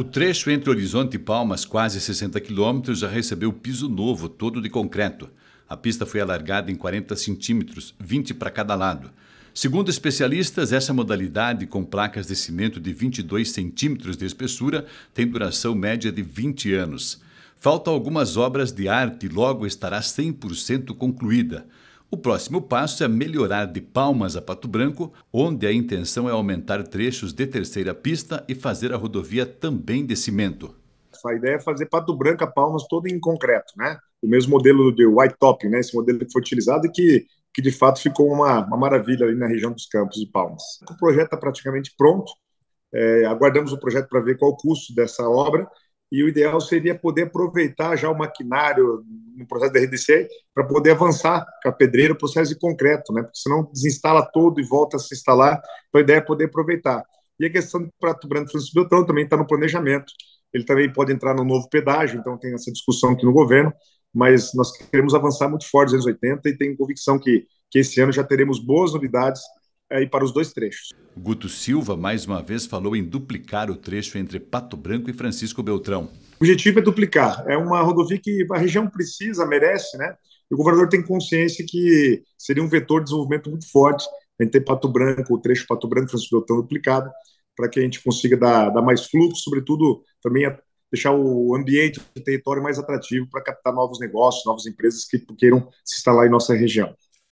O trecho entre Horizonte e Palmas, quase 60 quilômetros, já recebeu piso novo, todo de concreto. A pista foi alargada em 40 centímetros, 20 para cada lado. Segundo especialistas, essa modalidade com placas de cimento de 22 centímetros de espessura tem duração média de 20 anos. Faltam algumas obras de arte e logo estará 100% concluída. O próximo passo é melhorar de Palmas a Pato Branco, onde a intenção é aumentar trechos de terceira pista e fazer a rodovia também de cimento. A ideia é fazer Pato Branco a Palmas todo em concreto, né? O mesmo modelo de White Top, né? Esse modelo que foi utilizado e que, que de fato ficou uma, uma maravilha ali na região dos Campos de Palmas. O projeto está praticamente pronto. É, aguardamos o projeto para ver qual o custo dessa obra e o ideal seria poder aproveitar já o maquinário no processo da RDC para poder avançar com a pedreira o processo de concreto, né? Porque senão desinstala todo e volta a se instalar. Então a ideia é poder aproveitar. E a questão do Prato Branco Francisco Beltrão também está no planejamento. Ele também pode entrar no novo pedágio, então tem essa discussão aqui no governo, mas nós queremos avançar muito forte nos anos 80 e tenho convicção que, que esse ano já teremos boas novidades aí é, para os dois trechos. Guto Silva mais uma vez falou em duplicar o trecho entre Pato Branco e Francisco Beltrão. O objetivo é duplicar. É uma rodovia que a região precisa, merece, né? E o governador tem consciência que seria um vetor de desenvolvimento muito forte a gente ter Pato Branco, o trecho Pato Branco Francisco Beltrão duplicado, para que a gente consiga dar, dar mais fluxo, sobretudo também deixar o ambiente, o território mais atrativo para captar novos negócios, novas empresas que queiram se instalar em nossa região.